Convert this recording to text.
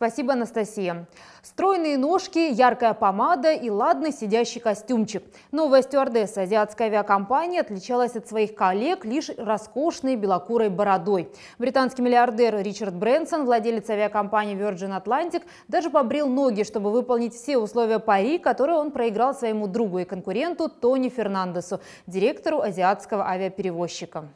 Спасибо, Анастасия. Стройные ножки, яркая помада и ладно сидящий костюмчик. Новая стюардесса азиатской авиакомпании отличалась от своих коллег лишь роскошной белокурой бородой. Британский миллиардер Ричард Брэнсон, владелец авиакомпании Virgin Atlantic, даже побрил ноги, чтобы выполнить все условия пари, которые он проиграл своему другу и конкуренту Тони Фернандесу, директору азиатского авиаперевозчика.